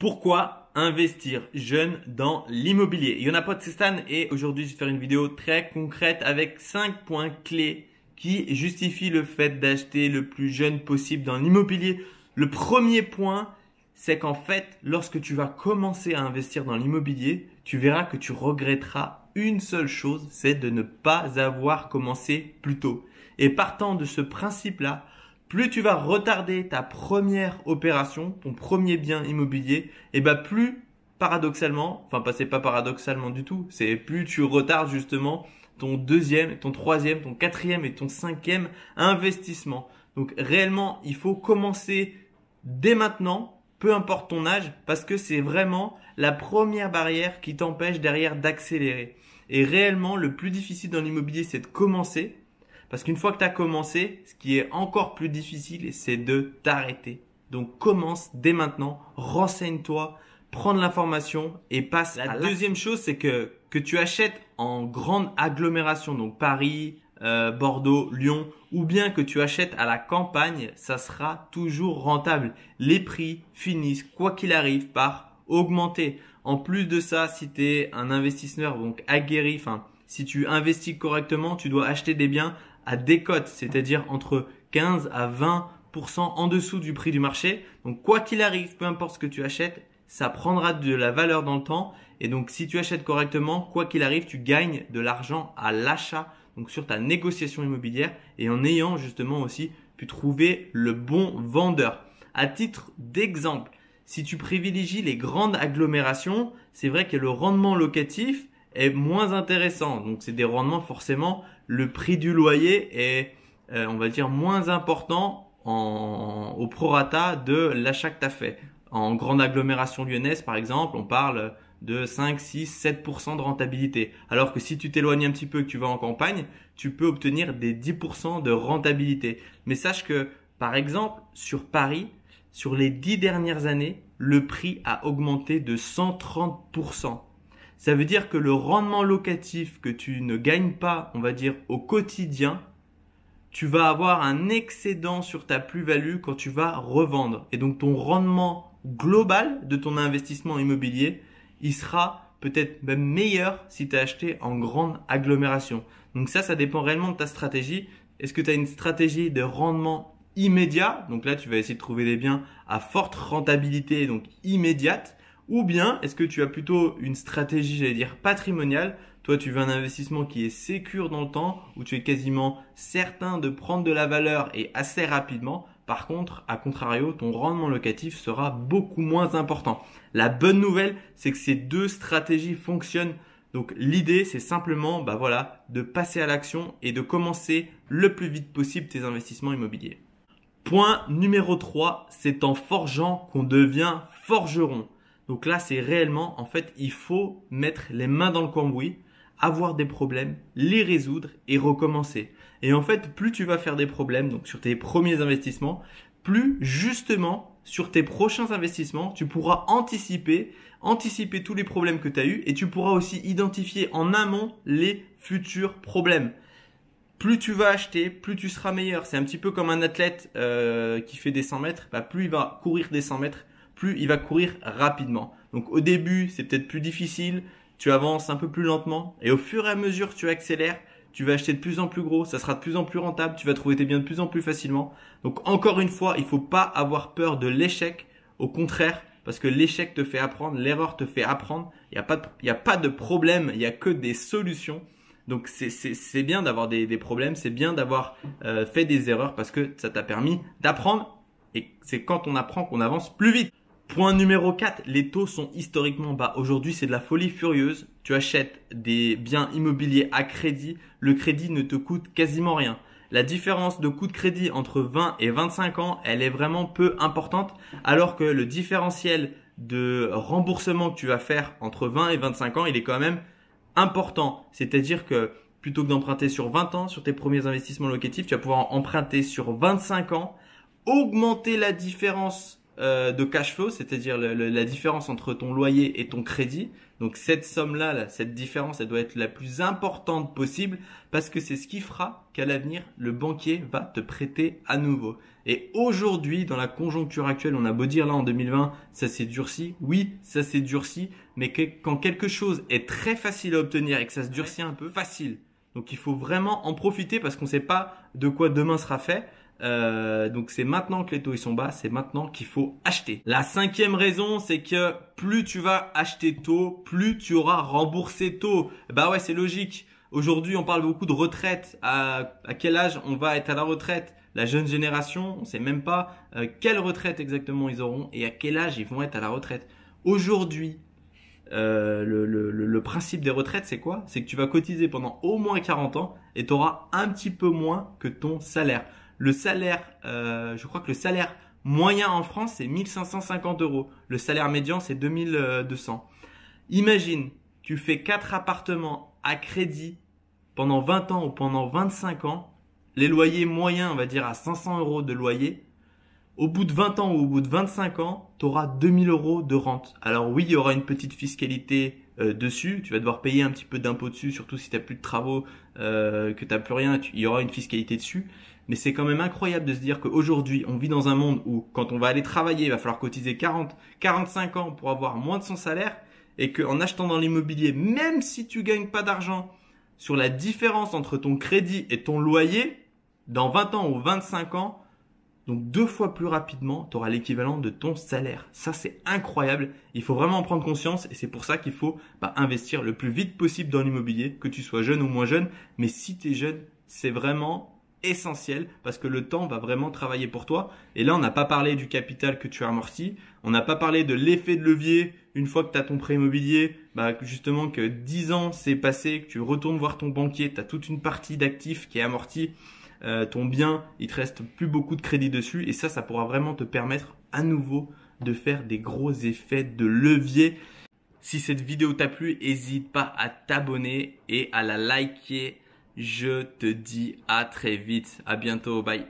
Pourquoi investir jeune dans l'immobilier Il y en a pas de Stan et aujourd'hui je vais faire une vidéo très concrète avec 5 points clés qui justifient le fait d'acheter le plus jeune possible dans l'immobilier. Le premier point, c'est qu'en fait, lorsque tu vas commencer à investir dans l'immobilier, tu verras que tu regretteras une seule chose, c'est de ne pas avoir commencé plus tôt. Et partant de ce principe-là, plus tu vas retarder ta première opération, ton premier bien immobilier, et eh bah ben, plus paradoxalement, enfin pas c'est pas paradoxalement du tout, c'est plus tu retardes justement ton deuxième, ton troisième, ton quatrième et ton cinquième investissement. Donc réellement, il faut commencer dès maintenant, peu importe ton âge, parce que c'est vraiment la première barrière qui t'empêche derrière d'accélérer. Et réellement, le plus difficile dans l'immobilier, c'est de commencer, parce qu'une fois que tu as commencé, ce qui est encore plus difficile, c'est de t'arrêter. Donc commence dès maintenant, renseigne-toi, prends de l'information et passe à la deuxième chose, c'est que que tu achètes en grande agglomération, donc Paris, euh, Bordeaux, Lyon, ou bien que tu achètes à la campagne, ça sera toujours rentable. Les prix finissent, quoi qu'il arrive, par augmenter. En plus de ça, si tu es un investisseur donc aguerri, enfin si tu investis correctement, tu dois acheter des biens à décote, c'est-à-dire entre 15 à 20% en dessous du prix du marché. Donc quoi qu'il arrive, peu importe ce que tu achètes, ça prendra de la valeur dans le temps. Et donc si tu achètes correctement, quoi qu'il arrive, tu gagnes de l'argent à l'achat, donc sur ta négociation immobilière, et en ayant justement aussi pu trouver le bon vendeur. À titre d'exemple, si tu privilégies les grandes agglomérations, c'est vrai que le rendement locatif, est moins intéressant. Donc c'est des rendements forcément, le prix du loyer est, euh, on va dire, moins important en, au prorata de l'achat que tu as fait. En grande agglomération lyonnaise, par exemple, on parle de 5, 6, 7% de rentabilité. Alors que si tu t'éloignes un petit peu et que tu vas en campagne, tu peux obtenir des 10% de rentabilité. Mais sache que, par exemple, sur Paris, sur les 10 dernières années, le prix a augmenté de 130%. Ça veut dire que le rendement locatif que tu ne gagnes pas, on va dire, au quotidien, tu vas avoir un excédent sur ta plus-value quand tu vas revendre. Et donc ton rendement global de ton investissement immobilier, il sera peut-être même meilleur si tu as acheté en grande agglomération. Donc ça, ça dépend réellement de ta stratégie. Est-ce que tu as une stratégie de rendement immédiat Donc là, tu vas essayer de trouver des biens à forte rentabilité, donc immédiate. Ou bien est-ce que tu as plutôt une stratégie, j'allais dire, patrimoniale Toi, tu veux un investissement qui est sécure dans le temps, où tu es quasiment certain de prendre de la valeur et assez rapidement. Par contre, à contrario, ton rendement locatif sera beaucoup moins important. La bonne nouvelle, c'est que ces deux stratégies fonctionnent donc l'idée, c'est simplement, bah voilà, de passer à l'action et de commencer le plus vite possible tes investissements immobiliers. Point numéro 3, c'est en forgeant qu'on devient forgeron. Donc là, c'est réellement, en fait, il faut mettre les mains dans le cambouis, avoir des problèmes, les résoudre et recommencer. Et en fait, plus tu vas faire des problèmes, donc sur tes premiers investissements, plus justement sur tes prochains investissements, tu pourras anticiper, anticiper tous les problèmes que tu as eus et tu pourras aussi identifier en amont les futurs problèmes. Plus tu vas acheter, plus tu seras meilleur. C'est un petit peu comme un athlète euh, qui fait des 100 mètres, bah, plus il va courir des 100 mètres, plus il va courir rapidement. Donc au début, c'est peut-être plus difficile, tu avances un peu plus lentement, et au fur et à mesure, tu accélères, tu vas acheter de plus en plus gros, ça sera de plus en plus rentable, tu vas trouver tes biens de plus en plus facilement. Donc encore une fois, il faut pas avoir peur de l'échec, au contraire, parce que l'échec te fait apprendre, l'erreur te fait apprendre, il n'y a, pas de, y a pas de problème, il n'y a que des solutions. Donc c'est bien d'avoir des, des, problèmes, c'est bien d'avoir euh, fait des erreurs parce que ça t'a permis d'apprendre et c'est quand on apprend qu'on avance plus vite. Point numéro 4, les taux sont historiquement bas. Aujourd'hui, c'est de la folie furieuse. Tu achètes des biens immobiliers à crédit. Le crédit ne te coûte quasiment rien. La différence de coût de crédit entre 20 et 25 ans, elle est vraiment peu importante, alors que le différentiel de remboursement que tu vas faire entre 20 et 25 ans, il est quand même important. C'est-à-dire que plutôt que d'emprunter sur 20 ans sur tes premiers investissements locatifs, tu vas pouvoir emprunter sur 25 ans, augmenter la différence euh, de cash flow, c'est-à-dire la différence entre ton loyer et ton crédit. Donc cette somme-là, cette différence, elle doit être la plus importante possible parce que c'est ce qui fera qu'à l'avenir, le banquier va te prêter à nouveau. Et aujourd'hui, dans la conjoncture actuelle, on a beau dire là en 2020, ça s'est durci. Oui, ça s'est durci, mais quand quelque chose est très facile à obtenir et que ça se durcit un peu, facile. Donc il faut vraiment en profiter parce qu'on ne sait pas de quoi demain sera fait. Euh, donc c'est maintenant que les taux ils sont bas, c'est maintenant qu'il faut acheter. La cinquième raison, c'est que plus tu vas acheter tôt, plus tu auras remboursé tôt. Bah ouais, c'est logique. Aujourd'hui, on parle beaucoup de retraite. À, quel âge on va être à la retraite La jeune génération, on sait même pas euh, quelle retraite exactement ils auront et à quel âge ils vont être à la retraite. Aujourd'hui, euh, le, le, principe des retraites, c'est quoi C'est que tu vas cotiser pendant au moins 40 ans et tu auras un petit peu moins que ton salaire. Le salaire, euh, je crois que le salaire moyen en France, c'est 1550 euros. Le salaire médian, c'est 2200. Imagine, tu fais quatre appartements à crédit pendant 20 ans ou pendant 25 ans. Les loyers moyens, on va dire à 500 euros de loyer. Au bout de 20 ans ou au bout de 25 ans, tu auras 2000 euros de rente. Alors oui, il y aura une petite fiscalité euh, dessus. Tu vas devoir payer un petit peu d'impôts dessus, surtout si tu n'as plus de travaux, euh, que tu n'as plus rien, il y aura une fiscalité dessus. Mais c'est quand même incroyable de se dire qu'aujourd'hui, on vit dans un monde où quand on va aller travailler, il va falloir cotiser 40, 45 ans pour avoir moins de son salaire et qu'en achetant dans l'immobilier, même si tu gagnes pas d'argent, sur la différence entre ton crédit et ton loyer, dans 20 ans ou 25 ans, donc deux fois plus rapidement, tu auras l'équivalent de ton salaire. Ça, c'est incroyable. Il faut vraiment en prendre conscience et c'est pour ça qu'il faut bah, investir le plus vite possible dans l'immobilier, que tu sois jeune ou moins jeune. Mais si tu es jeune, c'est vraiment essentiel parce que le temps va vraiment travailler pour toi. Et là, on n'a pas parlé du capital que tu as amorti, on n'a pas parlé de l'effet de levier une fois que tu as ton prêt immobilier, bah justement que 10 ans s'est passé, que tu retournes voir ton banquier, tu as toute une partie d'actifs qui est amortie euh, ton bien, il te reste plus beaucoup de crédit dessus et ça, ça pourra vraiment te permettre à nouveau de faire des gros effets de levier. Si cette vidéo t'a plu, n'hésite pas à t'abonner et à la liker. Je te dis à très vite. À bientôt. Bye.